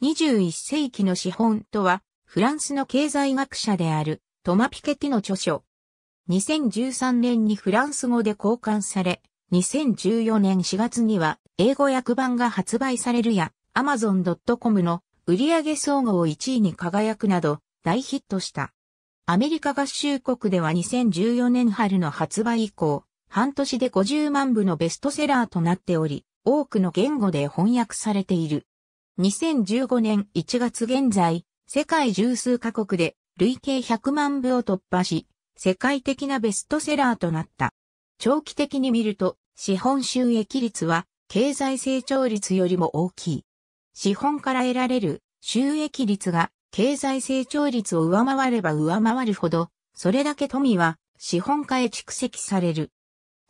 21世紀の資本とは、フランスの経済学者であるトマ・ピケティの著書。2013年にフランス語で交換され、2014年4月には英語訳版が発売されるや、amazon.com の売上総合1位に輝くなど大ヒットした。アメリカ合衆国では2014年春の発売以降、半年で50万部のベストセラーとなっており、多くの言語で翻訳されている。2015年1月現在、世界十数カ国で累計100万部を突破し、世界的なベストセラーとなった。長期的に見ると、資本収益率は経済成長率よりも大きい。資本から得られる収益率が経済成長率を上回れば上回るほど、それだけ富は資本家へ蓄積される。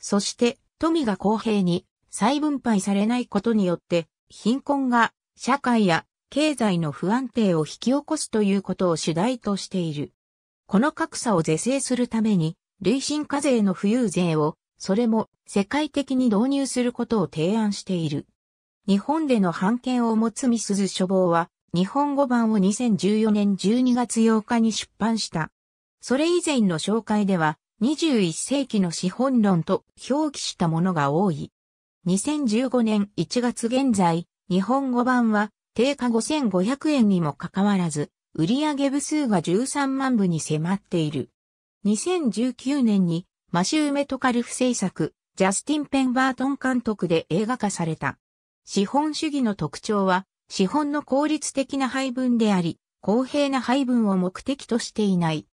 そして、富が公平に再分配されないことによって、貧困が社会や経済の不安定を引き起こすということを主題としている。この格差を是正するために、累進課税の富裕税を、それも世界的に導入することを提案している。日本での判権を持つミスズ書房は、日本語版を2014年12月8日に出版した。それ以前の紹介では、21世紀の資本論と表記したものが多い。2015年1月現在、日本語版は定価5500円にもかかわらず、売上部数が13万部に迫っている。2019年にマシューメトカルフ制作、ジャスティン・ペンバートン監督で映画化された。資本主義の特徴は、資本の効率的な配分であり、公平な配分を目的としていない。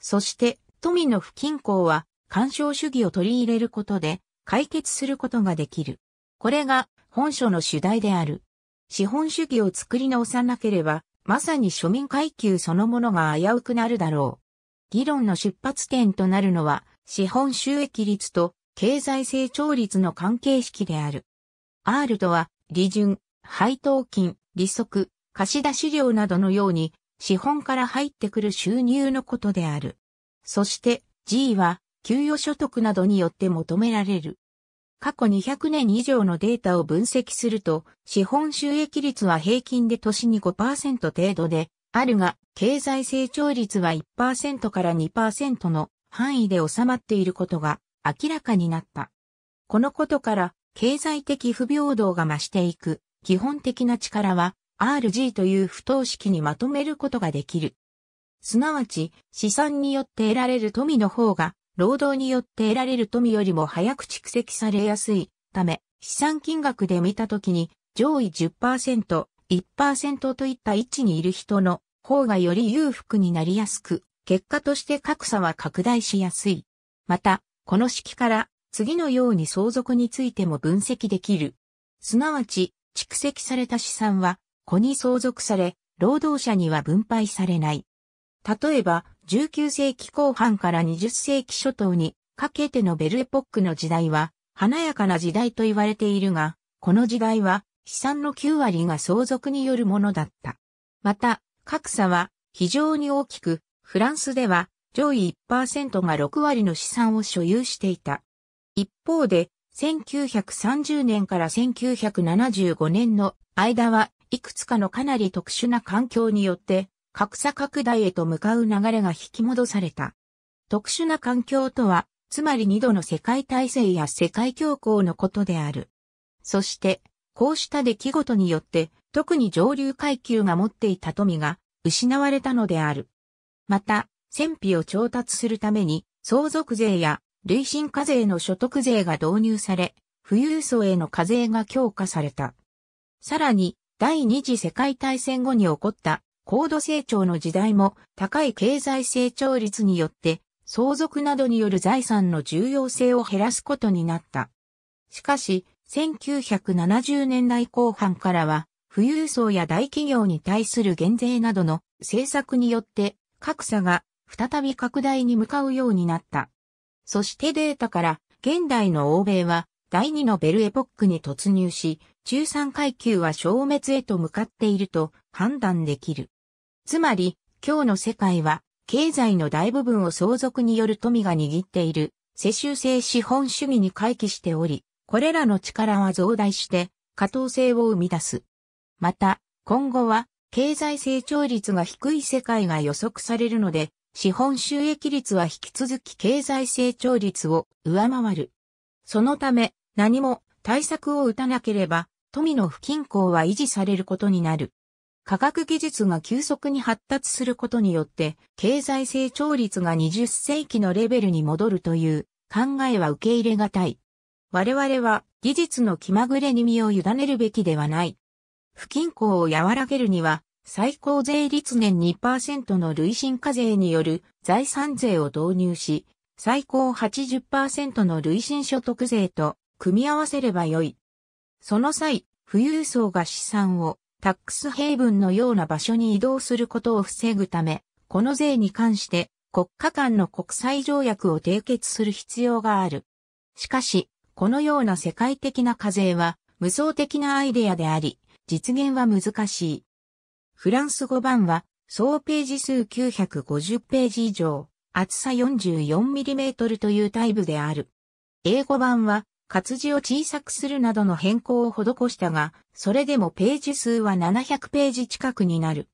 そして、富の不均衡は、干渉主義を取り入れることで、解決することができる。これが本書の主題である。資本主義を作り直さなければ、まさに庶民階級そのものが危うくなるだろう。議論の出発点となるのは、資本収益率と経済成長率の関係式である。R とは、利潤、配当金、利息、貸出料などのように、資本から入ってくる収入のことである。そして、G は、給与所得などによって求められる。過去200年以上のデータを分析すると、資本収益率は平均で年に5%程度で、あるが、経済成長率は1%から2%の範囲で収まっていることが明らかになった。このことから、経済的不平等が増していく、基本的な力は、RG という不等式にまとめることができる。すなわち、資産によって得られる富の方が、労働によって得られる富よりも早く蓄積されやすいため、資産金額で見たときに上位10%、1%といった位置にいる人の方がより裕福になりやすく、結果として格差は拡大しやすい。また、この式から次のように相続についても分析できる。すなわち、蓄積された資産は子に相続され、労働者には分配されない。例えば、19世紀後半から20世紀初頭にかけてのベルエポックの時代は華やかな時代と言われているが、この時代は資産の9割が相続によるものだった。また、格差は非常に大きく、フランスでは上位1%が6割の資産を所有していた。一方で、1930年から1975年の間はいくつかのかなり特殊な環境によって格差拡大へと向かう流れが引き戻された。特殊な環境とは、つまり二度の世界体制や世界恐慌のことである。そして、こうした出来事によって、特に上流階級が持っていた富が失われたのである。また、戦費を調達するために、相続税や累進課税の所得税が導入され、富裕層への課税が強化された。さらに、第二次世界大戦後に起こった高度成長の時代も高い経済成長率によって相続などによる財産の重要性を減らすことになった。しかし、1970年代後半からは、富裕層や大企業に対する減税などの政策によって格差が再び拡大に向かうようになった。そしてデータから現代の欧米は第2のベルエポックに突入し、中産階級は消滅へと向かっていると判断できる。つまり、今日の世界は、経済の大部分を相続による富が握っている、世襲制資本主義に回帰しており、これらの力は増大して、可動性を生み出す。また、今後は、経済成長率が低い世界が予測されるので、資本収益率は引き続き経済成長率を上回る。そのため、何も対策を打たなければ、富の不均衡は維持されることになる。科学技術が急速に発達することによって、経済成長率が20世紀のレベルに戻るという考えは受け入れがたい。我々は技術の気まぐれに身を委ねるべきではない。不均衡を和らげるには、最高税率年2%の累進課税による財産税を導入し、最高80%の累進所得税と組み合わせればよい。その際、富裕層が資産をタックスヘイブンのような場所に移動することを防ぐため、この税に関して国家間の国際条約を締結する必要がある。しかし、このような世界的な課税は無双的なアイデアであり、実現は難しい。フランス語版は総ページ数950ページ以上、厚さ 44mm というタイプである。英語版は活字を小さくするなどの変更を施したが、それでもページ数は700ページ近くになる。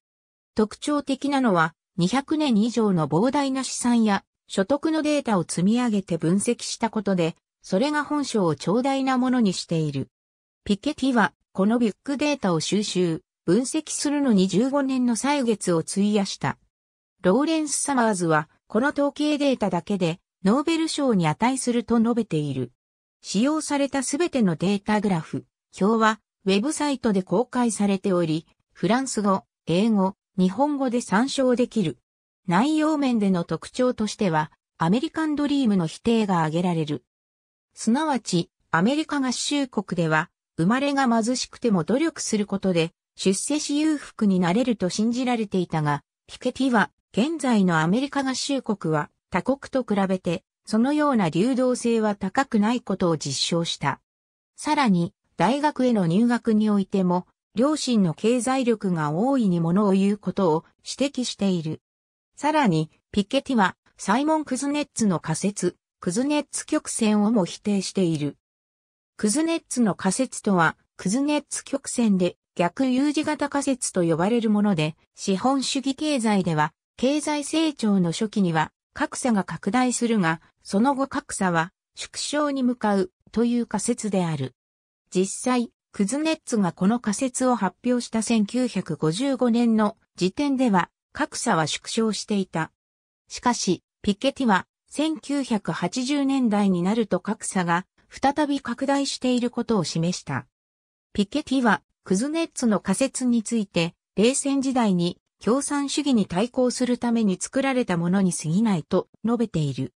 特徴的なのは、200年以上の膨大な資産や所得のデータを積み上げて分析したことで、それが本書を長大なものにしている。ピケティは、このビッグデータを収集、分析するのに15年の歳月を費やした。ローレンス・サマーズは、この統計データだけで、ノーベル賞に値すると述べている。使用されたすべてのデータグラフ、表は、ウェブサイトで公開されており、フランス語、英語、日本語で参照できる。内容面での特徴としては、アメリカンドリームの否定が挙げられる。すなわち、アメリカ合衆国では、生まれが貧しくても努力することで、出世し裕福になれると信じられていたが、ピケティは、現在のアメリカ合衆国は、他国と比べて、そのような流動性は高くないことを実証した。さらに、大学への入学においても、両親の経済力が大いにものを言うことを指摘している。さらに、ピッケティは、サイモン・クズネッツの仮説、クズネッツ曲線をも否定している。クズネッツの仮説とは、クズネッツ曲線で逆 U 字型仮説と呼ばれるもので、資本主義経済では、経済成長の初期には格差が拡大するが、その後格差は縮小に向かうという仮説である。実際、クズネッツがこの仮説を発表した1955年の時点では格差は縮小していた。しかし、ピケティは1980年代になると格差が再び拡大していることを示した。ピケティはクズネッツの仮説について冷戦時代に共産主義に対抗するために作られたものに過ぎないと述べている。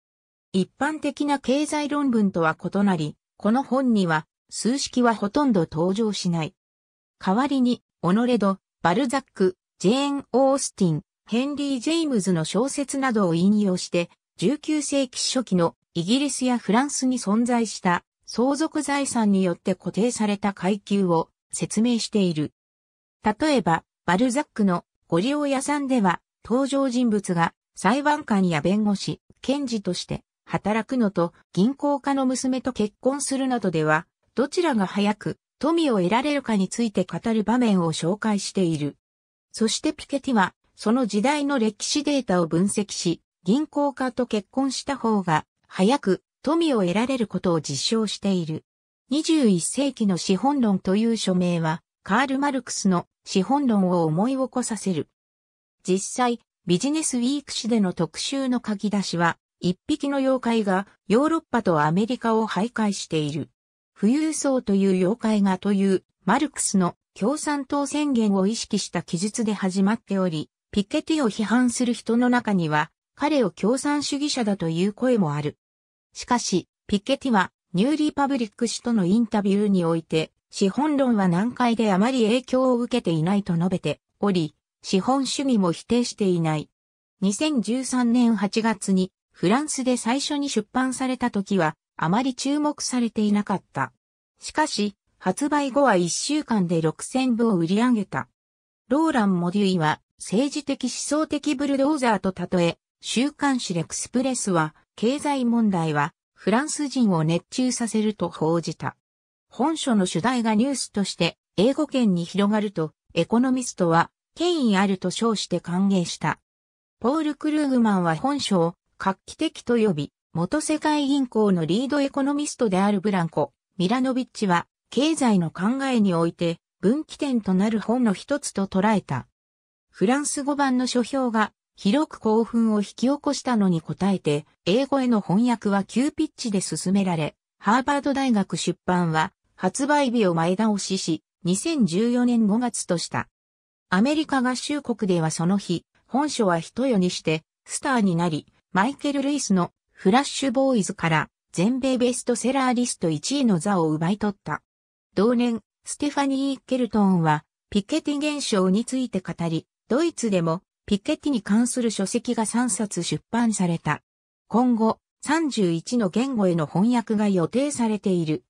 一般的な経済論文とは異なり、この本には数式はほとんど登場しない。代わりに、オノレド、バルザック、ジェーン・オースティン、ヘンリー・ジェイムズの小説などを引用して、19世紀初期のイギリスやフランスに存在した相続財産によって固定された階級を説明している。例えば、バルザックのご利用屋さんでは、登場人物が裁判官や弁護士、検事として働くのと銀行家の娘と結婚するなどでは、どちらが早く富を得られるかについて語る場面を紹介している。そしてピケティは、その時代の歴史データを分析し、銀行家と結婚した方が、早く富を得られることを実証している。21世紀の資本論という署名は、カール・マルクスの資本論を思い起こさせる。実際、ビジネスウィーク誌での特集の書き出しは、一匹の妖怪がヨーロッパとアメリカを徘徊している。富裕層という妖怪がというマルクスの共産党宣言を意識した記述で始まっており、ピケティを批判する人の中には、彼を共産主義者だという声もある。しかし、ピケティはニューリパブリック氏とのインタビューにおいて、資本論は難解であまり影響を受けていないと述べており、資本主義も否定していない。2013年8月にフランスで最初に出版された時はあまり注目されていなかった。しかし、発売後は1週間で6000部を売り上げた。ローラン・モデュイは政治的思想的ブルドーザーと例え、週刊誌レクスプレスは経済問題はフランス人を熱中させると報じた。本書の主題がニュースとして英語圏に広がると、エコノミストは権威あると称して歓迎した。ポール・クルーグマンは本書を画期的と呼び、元世界銀行のリードエコノミストであるブランコ、ミラノビッチは、経済の考えにおいて、分岐点となる本の一つと捉えた。フランス語版の書評が、広く興奮を引き起こしたのに応えて、英語への翻訳は急ピッチで進められ、ハーバード大学出版は、発売日を前倒しし、2014年5月とした。アメリカ合衆国ではその日、本書は一夜にして、スターになり、マイケル・ルイスのフラッシュボーイズから全米ベストセラーリスト1位の座を奪い取った。同年、ステファニー・ケルトンは、ピケティ現象について語り、ドイツでもピケティに関する書籍が3冊出版された。今後、31の言語への翻訳が予定されている。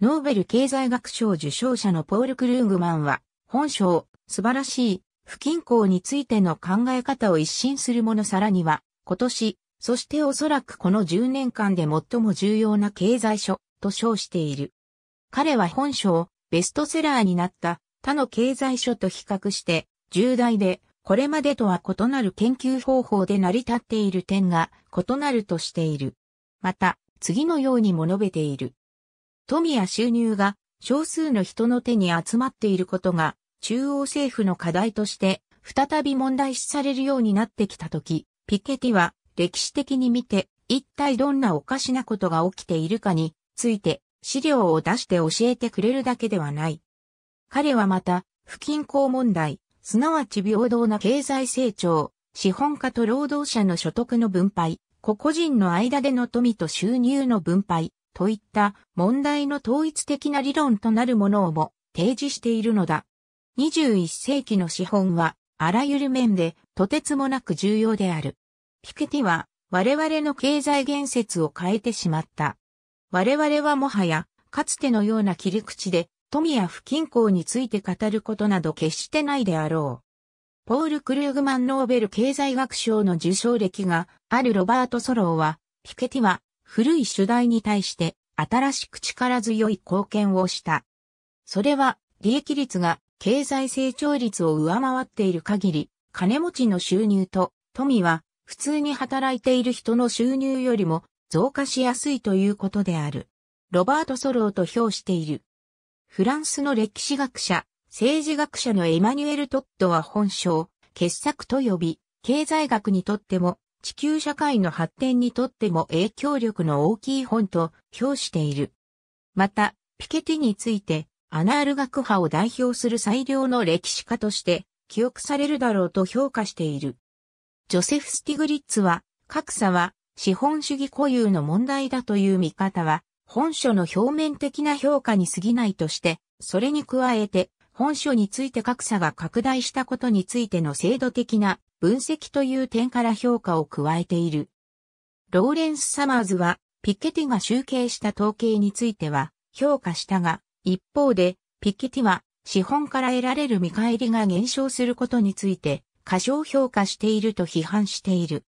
ノーベル経済学賞受賞者のポール・クルーグマンは、本賞、素晴らしい、不均衡についての考え方を一新するものさらには、今年、そしておそらくこの10年間で最も重要な経済書、と称している。彼は本書ベストセラーになった他の経済書と比較して重大でこれまでとは異なる研究方法で成り立っている点が異なるとしている。また次のようにも述べている。富や収入が少数の人の手に集まっていることが中央政府の課題として再び問題視されるようになってきたとき、ピケティは歴史的に見て一体どんなおかしなことが起きているかについて資料を出して教えてくれるだけではない。彼はまた、不均衡問題、すなわち平等な経済成長、資本家と労働者の所得の分配、個々人の間での富と収入の分配、といった問題の統一的な理論となるものをも提示しているのだ。21世紀の資本はあらゆる面でとてつもなく重要である。ピケティは我々の経済言説を変えてしまった。我々はもはやかつてのような切り口で富や不均衡について語ることなど決してないであろう。ポール・クルーグマン・ノーベル経済学賞の受賞歴があるロバート・ソローは、ピケティは古い主題に対して新しく力強い貢献をした。それは利益率が経済成長率を上回っている限り、金持ちの収入と富は普通に働いている人の収入よりも増加しやすいということである。ロバート・ソローと評している。フランスの歴史学者、政治学者のエマニュエル・トッドは本書を傑作と呼び、経済学にとっても地球社会の発展にとっても影響力の大きい本と評している。また、ピケティについて、アナール学派を代表する最良の歴史家として記憶されるだろうと評価している。ジョセフ・スティグリッツは、格差は資本主義固有の問題だという見方は、本書の表面的な評価に過ぎないとして、それに加えて、本書について格差が拡大したことについての制度的な分析という点から評価を加えている。ローレンス・サマーズは、ピッケティが集計した統計については、評価したが、一方で、ピッケティは、資本から得られる見返りが減少することについて、過小評価していると批判している。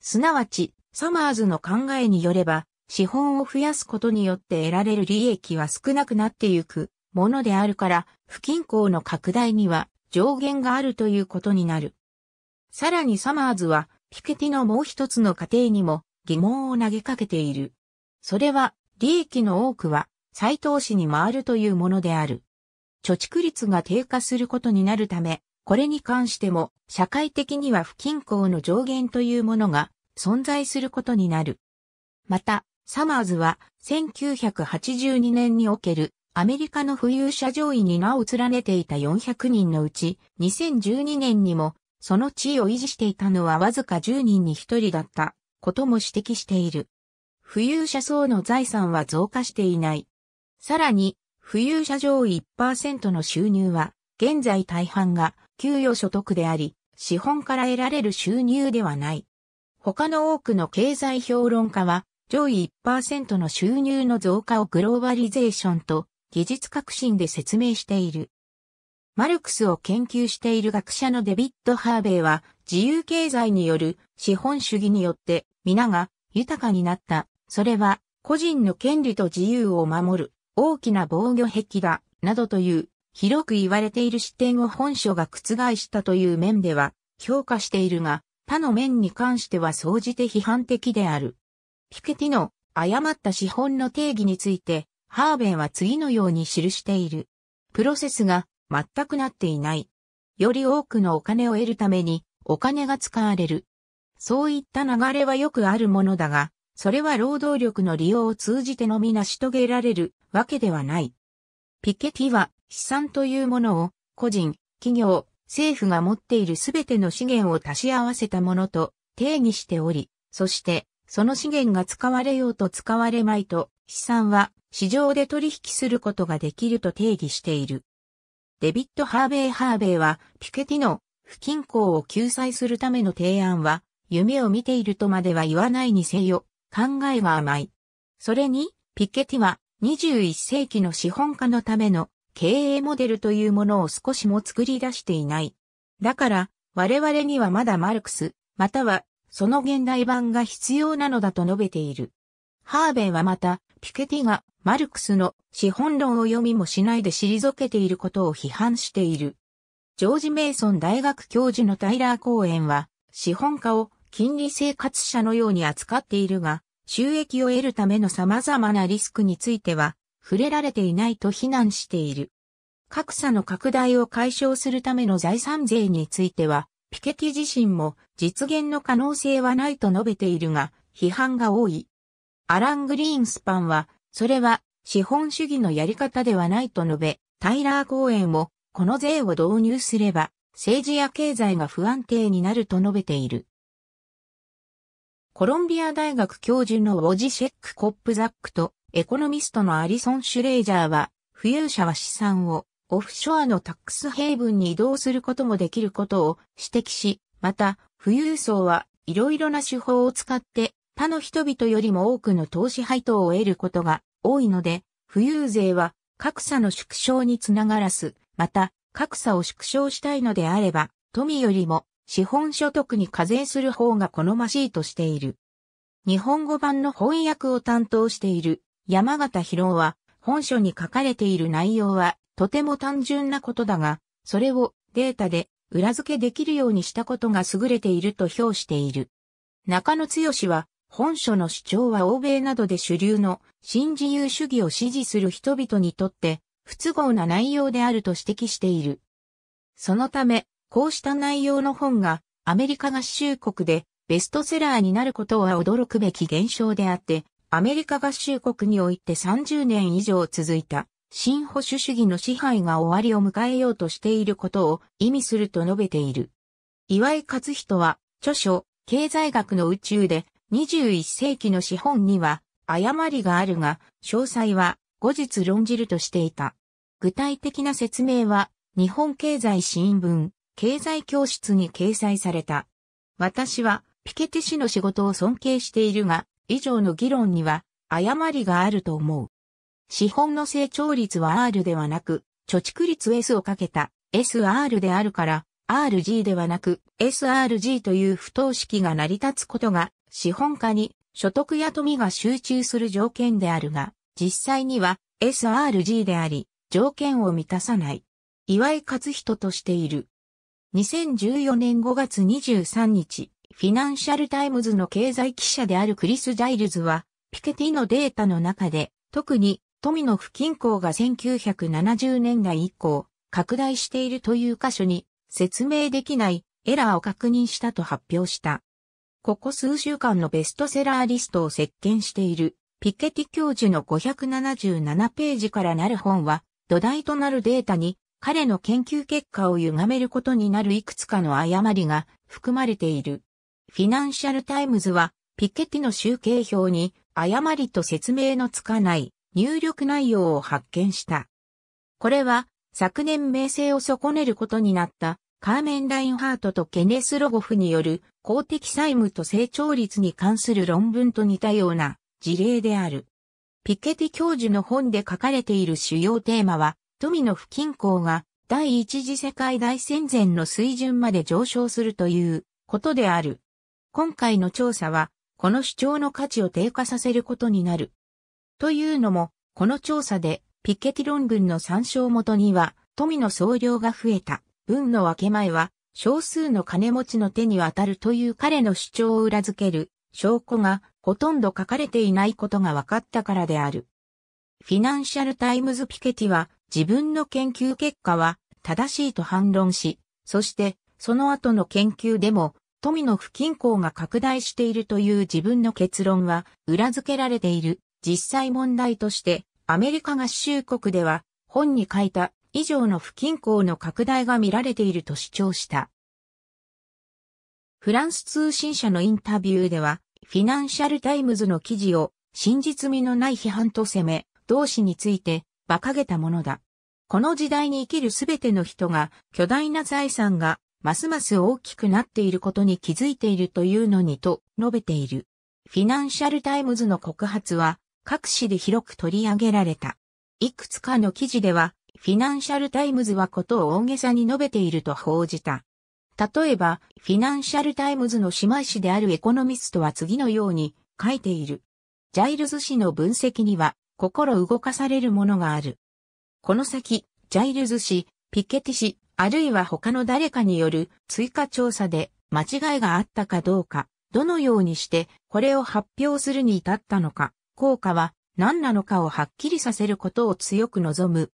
すなわち、サマーズの考えによれば、資本を増やすことによって得られる利益は少なくなってゆくものであるから、不均衡の拡大には上限があるということになる。さらにサマーズは、ピケティのもう一つの過程にも疑問を投げかけている。それは、利益の多くは、再投資に回るというものである。貯蓄率が低下することになるため、これに関しても、社会的には不均衡の上限というものが存在することになる。また、サマーズは、1982年におけるアメリカの富裕者上位に名を連ねていた400人のうち、2012年にもその地位を維持していたのはわずか10人に1人だったことも指摘している。富裕者層の財産は増加していない。さらに、富裕者上位1%の収入は、現在大半が給与所得であり、資本から得られる収入ではない。他の多くの経済評論家は、上位1%の収入の増加をグローバリゼーションと技術革新で説明している。マルクスを研究している学者のデビッド・ハーベイは、自由経済による資本主義によって皆が豊かになった。それは個人の権利と自由を守る大きな防御壁だ、などという広く言われている視点を本書が覆したという面では評価しているが、他の面に関しては総じて批判的である。ピケティの誤った資本の定義について、ハーベンは次のように記している。プロセスが全くなっていない。より多くのお金を得るためにお金が使われる。そういった流れはよくあるものだが、それは労働力の利用を通じてのみ成し遂げられるわけではない。ピケティは資産というものを個人、企業、政府が持っているすべての資源を足し合わせたものと定義しており、そしてその資源が使われようと使われまいと資産は市場で取引することができると定義している。デビッド・ハーベイ・ハーベイは、ピケティの不均衡を救済するための提案は、夢を見ているとまでは言わないにせよ、考えは甘い。それに、ピケティは21世紀の資本家のための経営モデルというものを少しも作り出していない。だから、我々にはまだマルクス、またはその現代版が必要なのだと述べている。ハーベイはまた、ピケティがマルクスの資本論を読みもしないで退けていることを批判している。ジョージ・メイソン大学教授のタイラー・講演は、資本家を金利生活者のように扱っているが、収益を得るための様々なリスクについては、触れられていないと非難している。格差の拡大を解消するための財産税については、ピケティ自身も実現の可能性はないと述べているが、批判が多い。アラン・グリーンスパンは、それは資本主義のやり方ではないと述べ、タイラー公園もこの税を導入すれば政治や経済が不安定になると述べている。コロンビア大学教授のウォジシェック・コップザックとエコノミストのアリソン・シュレイジャーは、富裕者は資産をオフショアのタックスヘイブンに移動することもできることを指摘し、また富裕層はいろいろな手法を使って他の人々よりも多くの投資配当を得ることが多いので、富裕税は格差の縮小につながらす、また格差を縮小したいのであれば、富よりも資本所得に課税する方が好ましいとしている。日本語版の翻訳を担当している山形博夫は、本書に書かれている内容はとても単純なことだが、それをデータで裏付けできるようにしたことが優れていると評している。中野剛は本書の主張は欧米などで主流の新自由主義を支持する人々にとって不都合な内容であると指摘している。そのため、こうした内容の本がアメリカ合衆国でベストセラーになることは驚くべき現象であって、アメリカ合衆国において30年以上続いた新保守主義の支配が終わりを迎えようとしていることを意味すると述べている。岩井勝人は著書、経済学の宇宙で21世紀の資本には誤りがあるが、詳細は後日論じるとしていた。具体的な説明は日本経済新聞、経済教室に掲載された。私はピケティ氏の仕事を尊敬しているが、以上の議論には誤りがあると思う。資本の成長率は R ではなく、貯蓄率 S をかけた SR であるから、RG ではなく SRG という不等式が成り立つことが資本家に所得や富が集中する条件であるが、実際には SRG であり、条件を満たさない。岩井勝人としている。2014年5月23日、フィナンシャルタイムズの経済記者であるクリス・ジャイルズは、ピケティのデータの中で、特に富の不均衡が1970年代以降、拡大しているという箇所に説明できないエラーを確認したと発表した。ここ数週間のベストセラーリストを席巻しているピケティ教授の577ページからなる本は土台となるデータに彼の研究結果を歪めることになるいくつかの誤りが含まれている。フィナンシャルタイムズはピケティの集計表に誤りと説明のつかない入力内容を発見した。これは昨年名声を損ねることになったカーメン・ラインハートとケネス・ロゴフによる公的債務と成長率に関する論文と似たような事例である。ピケティ教授の本で書かれている主要テーマは、富の不均衡が第一次世界大戦前の水準まで上昇するということである。今回の調査は、この主張の価値を低下させることになる。というのも、この調査でピケティ論文の参照元には、富の総量が増えた、文の分け前は、少数の金持ちの手に渡るという彼の主張を裏付ける証拠がほとんど書かれていないことが分かったからである。フィナンシャルタイムズ・ピケティは自分の研究結果は正しいと反論し、そしてその後の研究でも富の不均衡が拡大しているという自分の結論は裏付けられている実際問題としてアメリカ合衆国では本に書いた以上の不均衡の拡大が見られていると主張した。フランス通信社のインタビューでは、フィナンシャルタイムズの記事を真実味のない批判と責め、同志について馬鹿げたものだ。この時代に生きるすべての人が巨大な財産がますます大きくなっていることに気づいているというのにと述べている。フィナンシャルタイムズの告発は各紙で広く取り上げられた。いくつかの記事では、フィナンシャルタイムズはことを大げさに述べていると報じた。例えば、フィナンシャルタイムズの姉妹誌であるエコノミストは次のように書いている。ジャイルズ氏の分析には心動かされるものがある。この先、ジャイルズ氏、ピケティ氏、あるいは他の誰かによる追加調査で間違いがあったかどうか、どのようにしてこれを発表するに至ったのか、効果は何なのかをはっきりさせることを強く望む。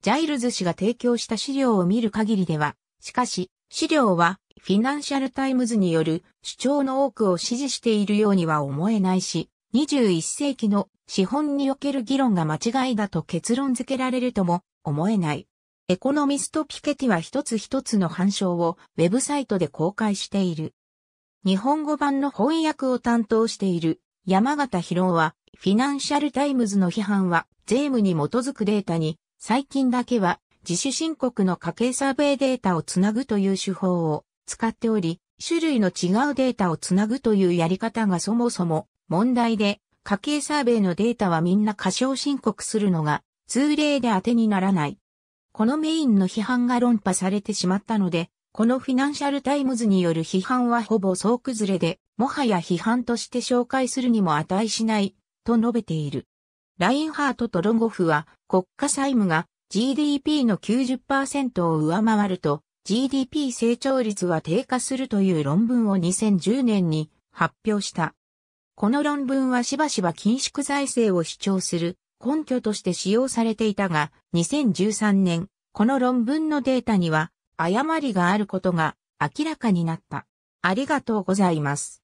ジャイルズ氏が提供した資料を見る限りでは、しかし、資料はフィナンシャルタイムズによる主張の多くを支持しているようには思えないし、21世紀の資本における議論が間違いだと結論付けられるとも思えない。エコノミストピケティは一つ一つの反証をウェブサイトで公開している。日本語版の翻訳を担当している山形博夫はフィナンシャルタイムズの批判は、税務に基づくデータに、最近だけは、自主申告の家計サーベイデータをつなぐという手法を使っており、種類の違うデータをつなぐというやり方がそもそも問題で、家計サーベイのデータはみんな過小申告するのが通例で当てにならない。このメインの批判が論破されてしまったので、このフィナンシャルタイムズによる批判はほぼ総崩れで、もはや批判として紹介するにも値しないと述べている。ラインハートとロゴフは国家債務が GDP の90%を上回ると GDP 成長率は低下するという論文を2010年に発表した。この論文はしばしば緊縮財政を主張する根拠として使用されていたが、2013年、この論文のデータには誤りがあることが明らかになった。ありがとうございます。